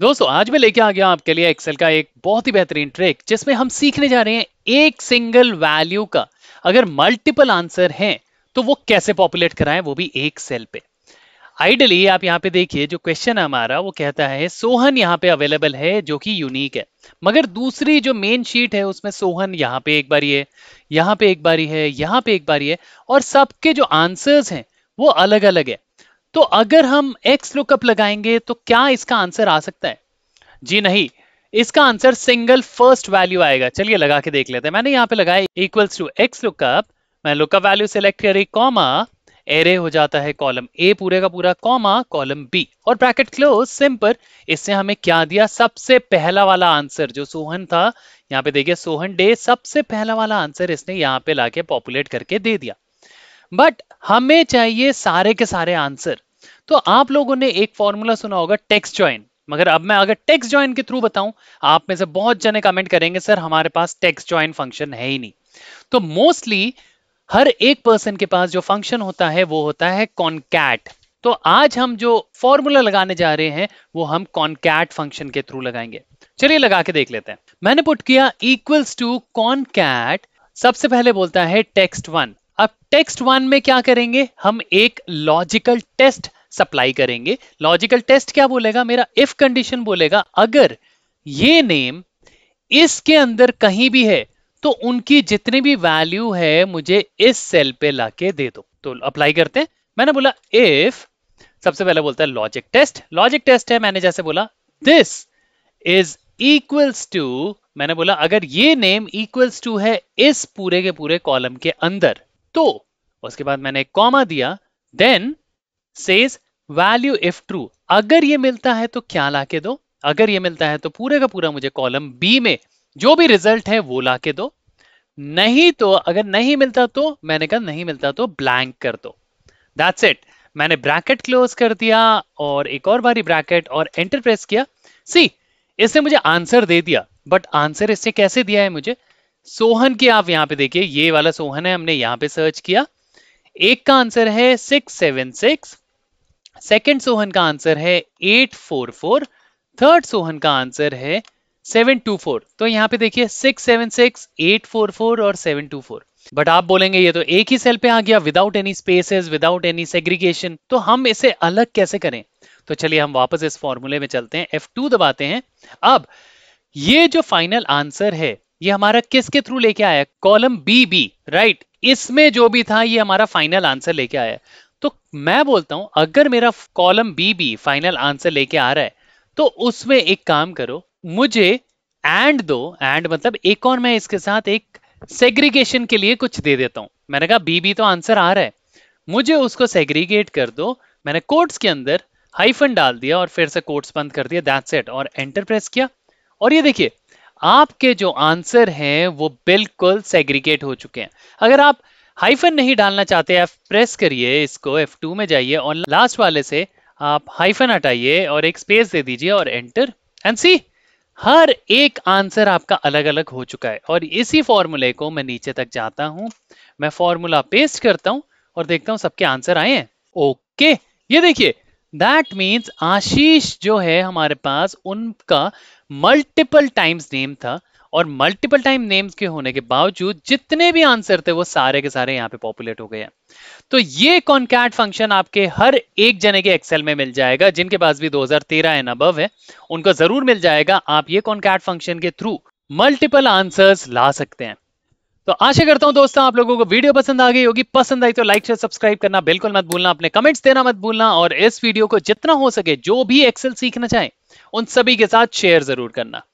दोस्तों आज मैं लेके आ गया आपके लिए एक्सेल का एक बहुत ही बेहतरीन ट्रिक जिसमें हम सीखने जा रहे हैं एक सिंगल वैल्यू का अगर मल्टीपल आंसर है तो वो कैसे पॉपुलेट कराएं वो भी एक सेल पे आइडली आप यहाँ पे देखिए जो क्वेश्चन है हमारा वो कहता है सोहन यहाँ पे अवेलेबल है जो कि यूनिक है मगर दूसरी जो मेन शीट है उसमें सोहन यहाँ पे एक बारी है यहाँ पे एक बारी है यहाँ पे एक बारी है और सबके जो आंसर्स हैं वो अलग अलग है तो अगर हम एक्स लुकअप लगाएंगे तो क्या इसका आंसर आ सकता है जी नहीं इसका आंसर सिंगल फर्स्ट वैल्यू आएगा चलिए लगा के देख लेते हैं मैंने यहां पे लगाया इक्वल्स टू एक्स लुकअप मैं लुकअप वैल्यू सेलेक्ट करी कॉमा एरे हो जाता है कॉलम ए पूरे का पूरा कॉमा कॉलम बी और ब्रैकेट क्लोज सिंपल इससे हमें क्या दिया सबसे पहला वाला आंसर जो सोहन था यहाँ पे देखिए सोहन डे सबसे पहला वाला आंसर इसने यहाँ पे लाके पॉपुलेट करके दे दिया बट हमें चाहिए सारे के सारे आंसर तो आप लोगों ने एक फॉर्मूला सुना होगा टेक्स्ट ज्वाइन मगर अब मैं अगर टेक्स्ट ज्वाइन के थ्रू बताऊं आप में से बहुत जने कमेंट करेंगे सर हमारे पास टेक्स्ट ज्वाइन फंक्शन है ही नहीं तो मोस्टली हर एक पर्सन के पास जो फंक्शन होता है वो होता है कॉनकैट तो आज हम जो फॉर्मूला लगाने जा रहे हैं वो हम कॉनकैट फंक्शन के थ्रू लगाएंगे चलिए लगा के देख लेते हैं मैंने पुट किया इक्वल्स टू कॉनकैट सबसे पहले बोलता है टेक्स्ट वन अब टेक्स्ट वन में क्या करेंगे हम एक लॉजिकल टेस्ट सप्लाई करेंगे लॉजिकल टेस्ट क्या बोलेगा मेरा इफ कंडीशन बोलेगा अगर ये नेम इसके अंदर कहीं भी है तो उनकी जितनी भी वैल्यू है मुझे इस सेल पे लाके दे दो तो अप्लाई करते हैं मैंने बोला इफ सबसे पहले बोलता है लॉजिक टेस्ट लॉजिक टेस्ट है मैंने जैसे बोला दिस इज इक्वल्स टू मैंने बोला अगर ये नेम इक्वल्स टू है इस पूरे के पूरे कॉलम के अंदर तो उसके बाद मैंने एक कॉमा दिया then says value if true अगर ये मिलता है तो क्या ला के दो अगर ये मिलता है तो पूरे का पूरा मुझे कॉलम बी में जो भी रिजल्ट है वो ला के दो नहीं तो अगर नहीं मिलता तो मैंने कहा नहीं मिलता तो ब्लैंक कर दो दैट्स इट मैंने ब्रैकेट क्लोज कर दिया और एक और बारी ब्रैकेट और एंटर प्रेस किया सी इसने मुझे आंसर दे दिया बट आंसर इससे कैसे दिया है मुझे सोहन की आप यहां पे देखिए ये वाला सोहन है हमने यहां पे सर्च किया एक का आंसर है six seven six second Sohan का आंसर है 844 थर्ड सोहन का आंसर है 724 तो यहाँ पे देखिए 676 844 और 724 बट आप बोलेंगे ये तो एक ही सेल पे आ गया without any spaces without any segregation तो हम इसे अलग कैसे करें तो चलिए हम वापस इस फॉर्मूले में चलते हैं F2 दबाते हैं अब ये जो फाइनल आंसर है ये हमारा किसके थ्रू लेके आया कॉलम बी बी राइट इसमें जो भी था ये हमारा फाइनल आंसर लेके आया तो मैं बोलता हूं अगर मेरा कॉलम बी भी फाइनल आंसर लेके आ रहा है तो उसमें एक काम करो मुझे एंड दो एंड मतलब एक और मैं इसके साथ एक सेग्रीगेशन के लिए कुछ दे देता हूं मैंने कहा बी बी तो आंसर आ रहा है मुझे उसको सेग्रीगेट कर दो मैंने कोट्स के अंदर हाइफन डाल दिया और फिर से कोट्स बंद कर दिया दैट्स इट और एंटर प्रेस किया और ये देखिए आपके जो आंसर हैं वो बिल्कुल सेग्रीगेट हो चुके हैं अगर आप हाइफन नहीं डालना चाहते आप प्रेस करिए इसको F2 में जाइए और लास्ट वाले से आप हाइफन हटाइए और एक स्पेस दे दीजिए और एंटर एंड सी हर एक आंसर आपका अलग अलग हो चुका है और इसी फॉर्मूले को मैं नीचे तक जाता हूं मैं फॉर्मूला पेस्ट करता हूं और देखता हूं सबके आंसर आए हैं ओके ये देखिए दैट मीन्स आशीष जो है हमारे पास उनका मल्टीपल टाइम्स नेम था और मल्टीपल टाइम नेम्स के होने के बावजूद जितने भी आंसर थे वो सारे के सारे यहाँ पे पॉपुलेट हो गए हैं तो ये कॉन्कैट फंक्शन आपके हर एक जने के एक्सेल में मिल जाएगा जिनके पास भी 2013 एंड अब है उनको जरूर मिल जाएगा आप ये कॉन्कैट फंक्शन के थ्रू मल्टीपल आंसर्स ला सकते हैं तो आशा करता हूं दोस्तों आप लोगों को वीडियो पसंद आ गई होगी पसंद आई तो लाइक शेयर सब्सक्राइब करना बिल्कुल मत भूलना अपने कमेंट्स देना मत भूलना और इस वीडियो को जितना हो सके जो भी एक्सेल सीखना चाहे उन सभी के साथ शेयर जरूर करना